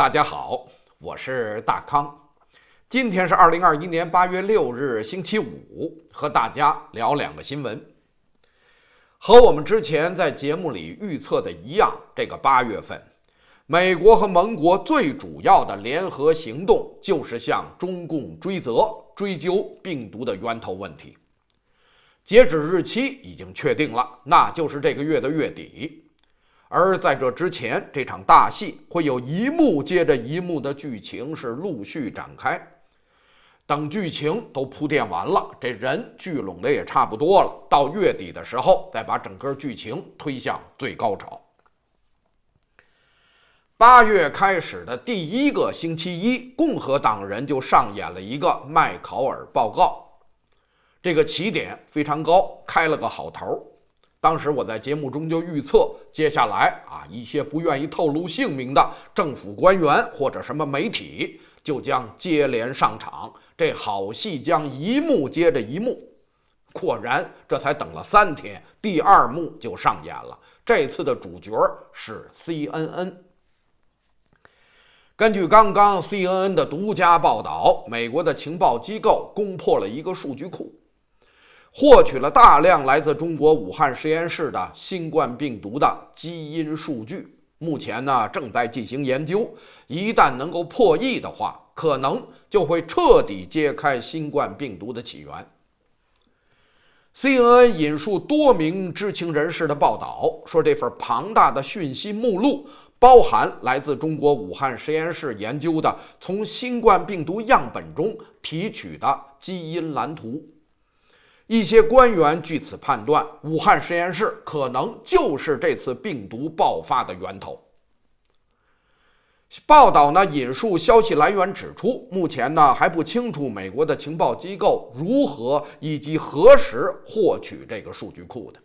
大家好，我是大康。今天是二零二一年八月六日，星期五，和大家聊两个新闻。和我们之前在节目里预测的一样，这个八月份，美国和盟国最主要的联合行动就是向中共追责、追究病毒的源头问题。截止日期已经确定了，那就是这个月的月底。而在这之前，这场大戏会有一幕接着一幕的剧情是陆续展开。等剧情都铺垫完了，这人聚拢的也差不多了，到月底的时候再把整个剧情推向最高潮。八月开始的第一个星期一，共和党人就上演了一个麦考尔报告，这个起点非常高，开了个好头。当时我在节目中就预测，接下来啊，一些不愿意透露姓名的政府官员或者什么媒体就将接连上场，这好戏将一幕接着一幕。果然，这才等了三天，第二幕就上演了。这次的主角是 CNN。根据刚刚 CNN 的独家报道，美国的情报机构攻破了一个数据库。获取了大量来自中国武汉实验室的新冠病毒的基因数据，目前呢正在进行研究。一旦能够破译的话，可能就会彻底揭开新冠病毒的起源。CNN 引述多名知情人士的报道说，这份庞大的讯息目录包含来自中国武汉实验室研究的从新冠病毒样本中提取的基因蓝图。一些官员据此判断，武汉实验室可能就是这次病毒爆发的源头。报道呢引述消息来源指出，目前呢还不清楚美国的情报机构如何以及何时获取这个数据库的。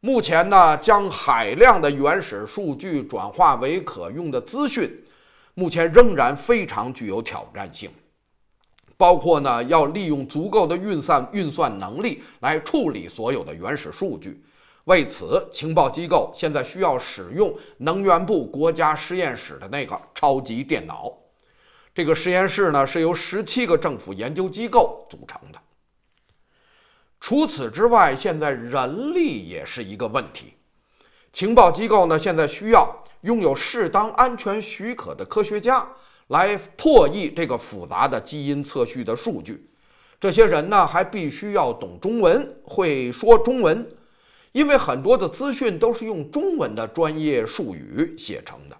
目前呢将海量的原始数据转化为可用的资讯，目前仍然非常具有挑战性。包括呢，要利用足够的运算运算能力来处理所有的原始数据。为此，情报机构现在需要使用能源部国家实验室的那个超级电脑。这个实验室呢，是由十七个政府研究机构组成的。除此之外，现在人力也是一个问题。情报机构呢，现在需要拥有适当安全许可的科学家。来破译这个复杂的基因测序的数据，这些人呢还必须要懂中文，会说中文，因为很多的资讯都是用中文的专业术语写成的。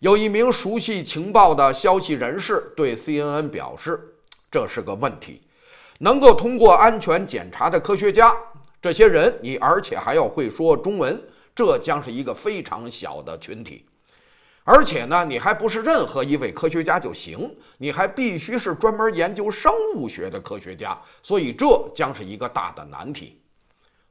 有一名熟悉情报的消息人士对 CNN 表示：“这是个问题，能够通过安全检查的科学家，这些人你而且还要会说中文，这将是一个非常小的群体。”而且呢，你还不是任何一位科学家就行，你还必须是专门研究生物学的科学家，所以这将是一个大的难题。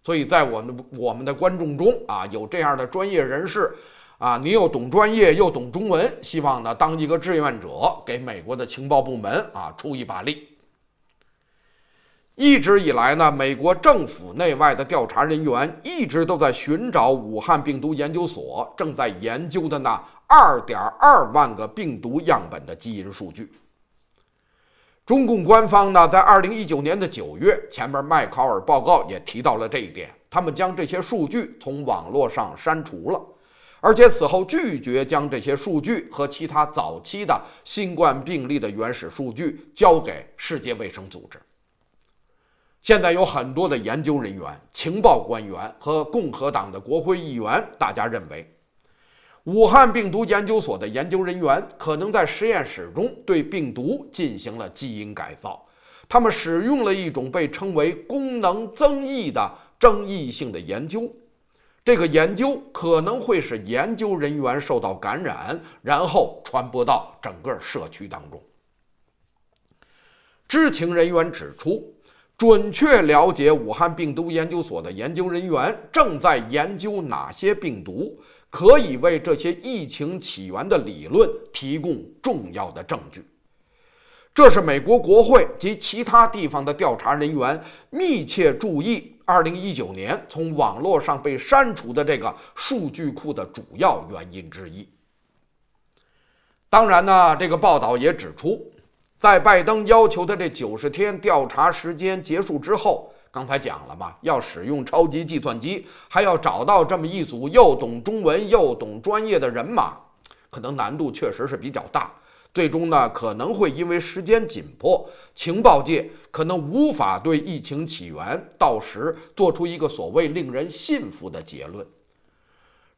所以在我们我们的观众中啊，有这样的专业人士啊，你又懂专业又懂中文，希望呢当一个志愿者，给美国的情报部门啊出一把力。一直以来呢，美国政府内外的调查人员一直都在寻找武汉病毒研究所正在研究的那二点二万个病毒样本的基因数据。中共官方呢，在二零一九年的九月，前面麦考尔报告也提到了这一点，他们将这些数据从网络上删除了，而且此后拒绝将这些数据和其他早期的新冠病例的原始数据交给世界卫生组织。现在有很多的研究人员、情报官员和共和党的国会议员，大家认为，武汉病毒研究所的研究人员可能在实验室中对病毒进行了基因改造。他们使用了一种被称为“功能增益”的争议性的研究，这个研究可能会使研究人员受到感染，然后传播到整个社区当中。知情人员指出。准确了解武汉病毒研究所的研究人员正在研究哪些病毒，可以为这些疫情起源的理论提供重要的证据。这是美国国会及其他地方的调查人员密切注意2019年从网络上被删除的这个数据库的主要原因之一。当然呢，这个报道也指出。在拜登要求的这九十天调查时间结束之后，刚才讲了吧，要使用超级计算机，还要找到这么一组又懂中文又懂专业的人马，可能难度确实是比较大。最终呢，可能会因为时间紧迫，情报界可能无法对疫情起源到时做出一个所谓令人信服的结论。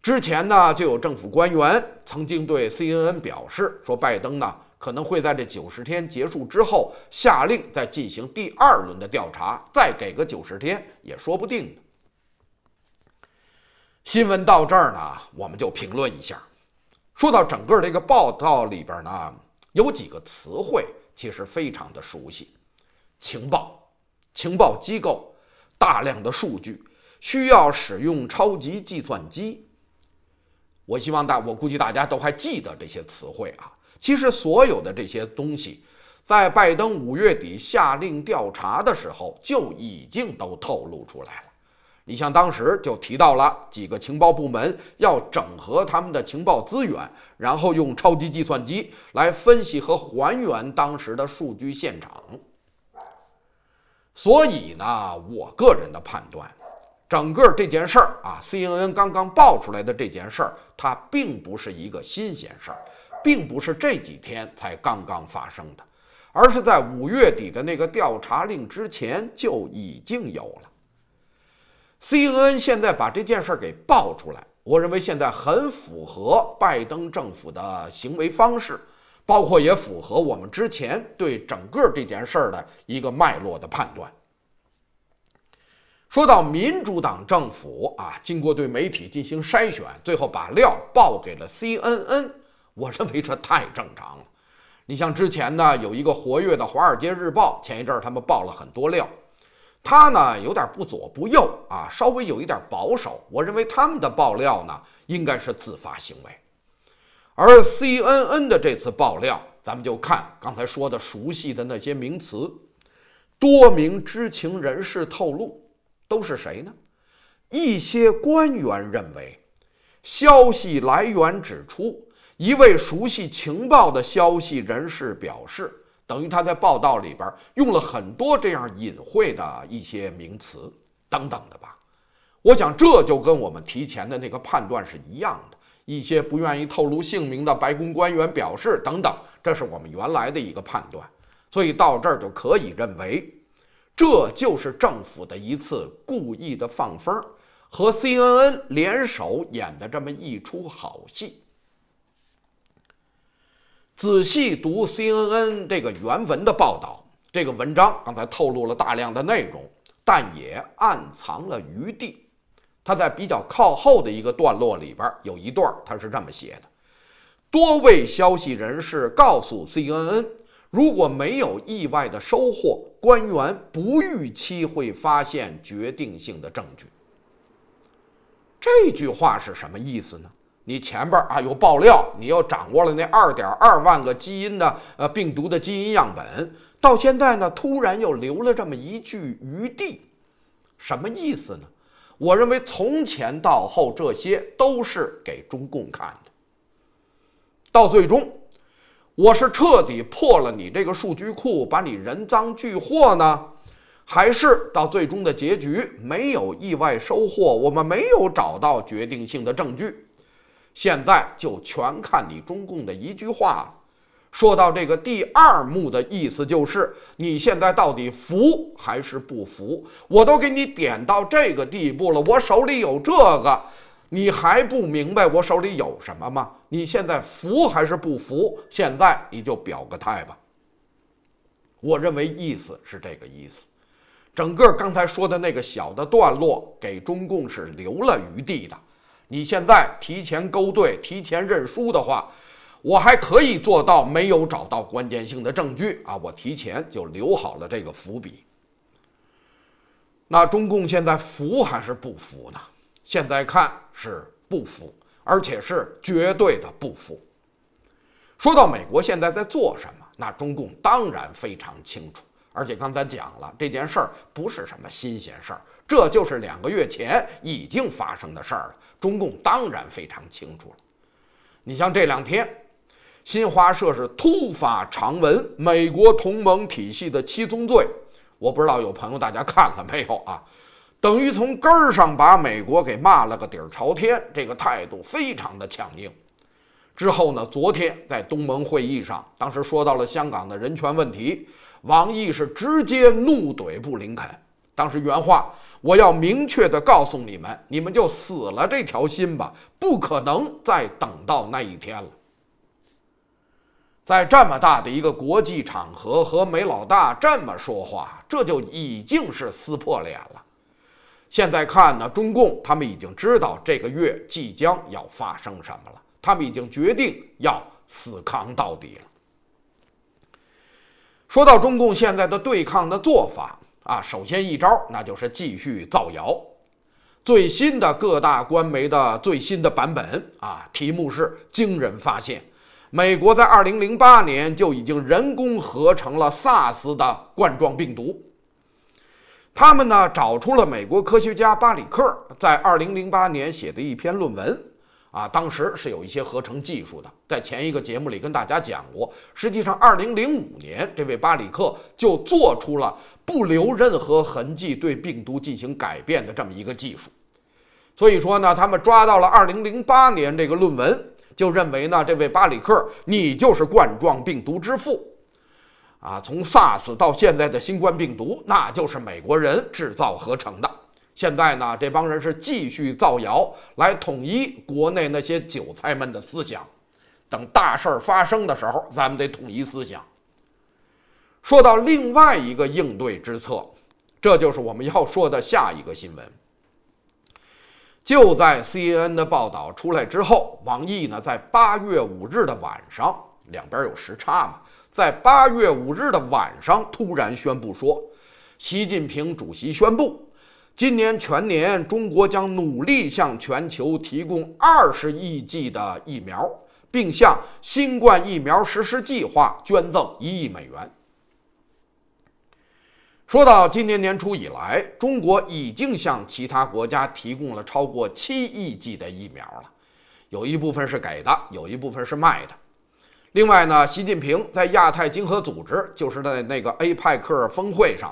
之前呢，就有政府官员曾经对 CNN 表示说，拜登呢。可能会在这九十天结束之后下令再进行第二轮的调查，再给个九十天也说不定。新闻到这儿呢，我们就评论一下。说到整个这个报道里边呢，有几个词汇其实非常的熟悉：情报、情报机构、大量的数据、需要使用超级计算机。我希望大我估计大家都还记得这些词汇啊。其实，所有的这些东西，在拜登五月底下令调查的时候，就已经都透露出来了。你像当时就提到了几个情报部门要整合他们的情报资源，然后用超级计算机来分析和还原当时的数据现场。所以呢，我个人的判断，整个这件事儿啊，CNN 刚刚爆出来的这件事儿，它并不是一个新鲜事儿。并不是这几天才刚刚发生的，而是在五月底的那个调查令之前就已经有了。CNN 现在把这件事儿给爆出来，我认为现在很符合拜登政府的行为方式，包括也符合我们之前对整个这件事儿的一个脉络的判断。说到民主党政府啊，经过对媒体进行筛选，最后把料报给了 CNN。我认为这太正常了。你像之前呢，有一个活跃的《华尔街日报》，前一阵儿他们爆了很多料，他呢有点不左不右啊，稍微有一点保守。我认为他们的爆料呢，应该是自发行为。而 C N N 的这次爆料，咱们就看刚才说的熟悉的那些名词。多名知情人士透露，都是谁呢？一些官员认为，消息来源指出。一位熟悉情报的消息人士表示，等于他在报道里边用了很多这样隐晦的一些名词等等的吧。我想这就跟我们提前的那个判断是一样的。一些不愿意透露姓名的白宫官员表示，等等，这是我们原来的一个判断。所以到这儿就可以认为，这就是政府的一次故意的放风，和 CNN 联手演的这么一出好戏。仔细读 CNN 这个原文的报道，这个文章刚才透露了大量的内容，但也暗藏了余地。他在比较靠后的一个段落里边有一段，他是这么写的：多位消息人士告诉 CNN，如果没有意外的收获，官员不预期会发现决定性的证据。这句话是什么意思呢？你前边啊有爆料，你又掌握了那二点二万个基因的呃病毒的基因样本，到现在呢突然又留了这么一句余地，什么意思呢？我认为从前到后这些都是给中共看的。到最终，我是彻底破了你这个数据库，把你人赃俱获呢，还是到最终的结局没有意外收获，我们没有找到决定性的证据。现在就全看你中共的一句话了。说到这个第二幕的意思，就是你现在到底服还是不服？我都给你点到这个地步了，我手里有这个，你还不明白我手里有什么吗？你现在服还是不服？现在你就表个态吧。我认为意思是这个意思。整个刚才说的那个小的段落，给中共是留了余地的。你现在提前勾兑、提前认输的话，我还可以做到没有找到关键性的证据啊！我提前就留好了这个伏笔。那中共现在服还是不服呢？现在看是不服，而且是绝对的不服。说到美国现在在做什么，那中共当然非常清楚，而且刚才讲了这件事儿不是什么新鲜事儿。这就是两个月前已经发生的事儿了，中共当然非常清楚了。你像这两天，新华社是突发长文《美国同盟体系的七宗罪》，我不知道有朋友大家看了没有啊？等于从根儿上把美国给骂了个底儿朝天，这个态度非常的强硬。之后呢，昨天在东盟会议上，当时说到了香港的人权问题，王毅是直接怒怼布林肯，当时原话。我要明确的告诉你们，你们就死了这条心吧，不可能再等到那一天了。在这么大的一个国际场合和梅老大这么说话，这就已经是撕破脸了。现在看呢，中共他们已经知道这个月即将要发生什么了，他们已经决定要死扛到底了。说到中共现在的对抗的做法。啊，首先一招，那就是继续造谣。最新的各大官媒的最新的版本啊，题目是“惊人发现”，美国在2008年就已经人工合成了 SARS 的冠状病毒。他们呢找出了美国科学家巴里克在2008年写的一篇论文。啊，当时是有一些合成技术的，在前一个节目里跟大家讲过。实际上，2005年，这位巴里克就做出了不留任何痕迹对病毒进行改变的这么一个技术。所以说呢，他们抓到了2008年这个论文，就认为呢，这位巴里克你就是冠状病毒之父。啊，从 SARS 到现在的新冠病毒，那就是美国人制造合成的。现在呢，这帮人是继续造谣，来统一国内那些韭菜们的思想。等大事儿发生的时候，咱们得统一思想。说到另外一个应对之策，这就是我们要说的下一个新闻。就在 CNN 的报道出来之后，王毅呢在八月五日的晚上，两边有时差嘛，在八月五日的晚上突然宣布说，习近平主席宣布。今年全年，中国将努力向全球提供二十亿剂的疫苗，并向新冠疫苗实施计划捐赠一亿美元。说到今年年初以来，中国已经向其他国家提供了超过七亿剂的疫苗了，有一部分是给的，有一部分是卖的。另外呢，习近平在亚太经合组织，就是在那个 APEC 峰会上。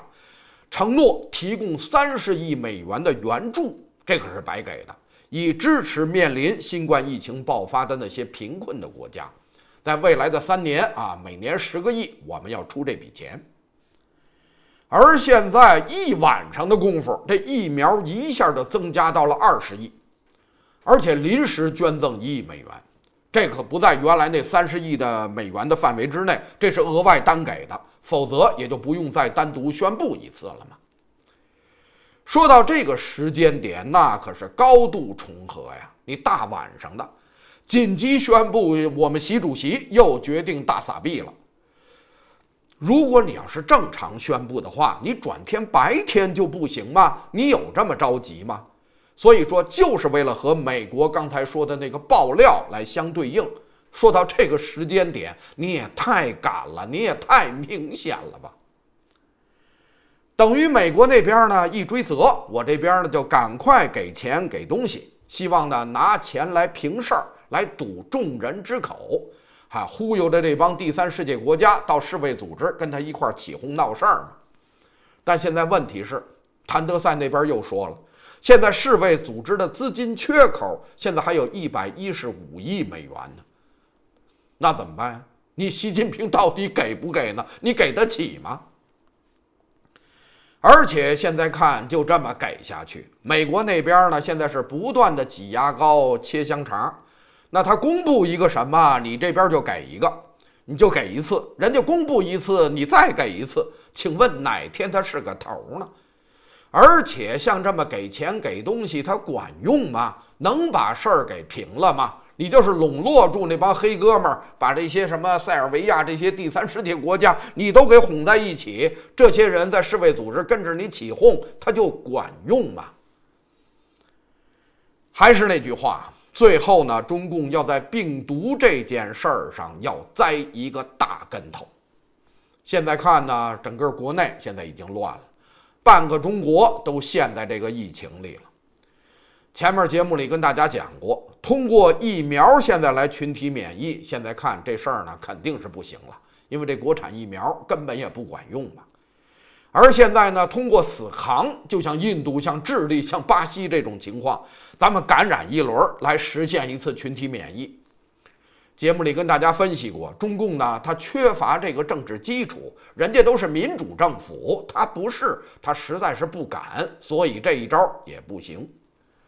承诺提供三十亿美元的援助，这可是白给的，以支持面临新冠疫情爆发的那些贫困的国家，在未来的三年啊，每年十个亿，我们要出这笔钱。而现在一晚上的功夫，这疫苗一下就增加到了二十亿，而且临时捐赠一亿美元。这可不在原来那三十亿的美元的范围之内，这是额外单给的，否则也就不用再单独宣布一次了嘛。说到这个时间点，那可是高度重合呀！你大晚上的紧急宣布，我们习主席又决定大撒币了。如果你要是正常宣布的话，你转天白天就不行吗？你有这么着急吗？所以说，就是为了和美国刚才说的那个爆料来相对应，说到这个时间点，你也太敢了，你也太明显了吧？等于美国那边呢一追责，我这边呢就赶快给钱给东西，希望呢拿钱来平事儿，来堵众人之口，啊、忽悠着这帮第三世界国家到世卫组织跟他一块起哄闹事儿嘛。但现在问题是，谭德赛那边又说了。现在世卫组织的资金缺口现在还有一百一十五亿美元呢，那怎么办呀？你习近平到底给不给呢？你给得起吗？而且现在看就这么给下去，美国那边呢现在是不断的挤牙膏切香肠，那他公布一个什么，你这边就给一个，你就给一次，人家公布一次，你再给一次，请问哪天他是个头呢？而且像这么给钱给东西，他管用吗？能把事儿给平了吗？你就是笼络住那帮黑哥们儿，把这些什么塞尔维亚这些第三世界国家，你都给哄在一起，这些人在世卫组织跟着你起哄，他就管用吗？还是那句话，最后呢，中共要在病毒这件事儿上要栽一个大跟头。现在看呢，整个国内现在已经乱了。半个中国都陷在这个疫情里了。前面节目里跟大家讲过，通过疫苗现在来群体免疫，现在看这事儿呢肯定是不行了，因为这国产疫苗根本也不管用嘛。而现在呢，通过死扛，就像印度、像智利、像巴西这种情况，咱们感染一轮来实现一次群体免疫。节目里跟大家分析过，中共呢，它缺乏这个政治基础，人家都是民主政府，它不是，它实在是不敢，所以这一招也不行。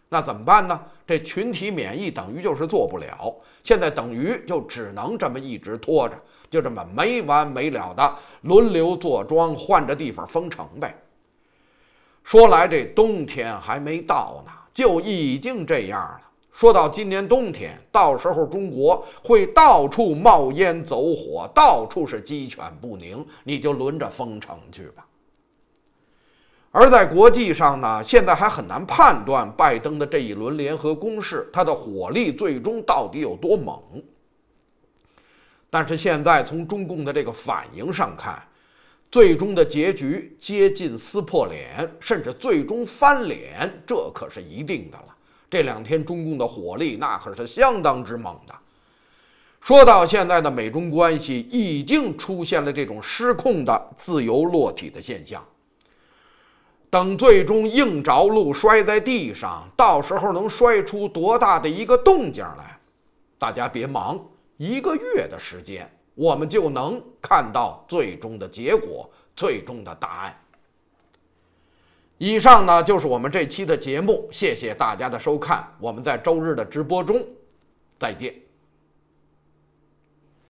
那怎么办呢？这群体免疫等于就是做不了，现在等于就只能这么一直拖着，就这么没完没了的轮流坐庄，换着地方封城呗。说来这冬天还没到呢，就已经这样了。说到今年冬天，到时候中国会到处冒烟走火，到处是鸡犬不宁，你就轮着封城去吧。而在国际上呢，现在还很难判断拜登的这一轮联合攻势，他的火力最终到底有多猛。但是现在从中共的这个反应上看，最终的结局接近撕破脸，甚至最终翻脸，这可是一定的了。这两天中共的火力那可是相当之猛的。说到现在的美中关系，已经出现了这种失控的自由落体的现象。等最终硬着陆摔在地上，到时候能摔出多大的一个动静来？大家别忙，一个月的时间，我们就能看到最终的结果，最终的答案。以上呢就是我们这期的节目，谢谢大家的收看，我们在周日的直播中再见。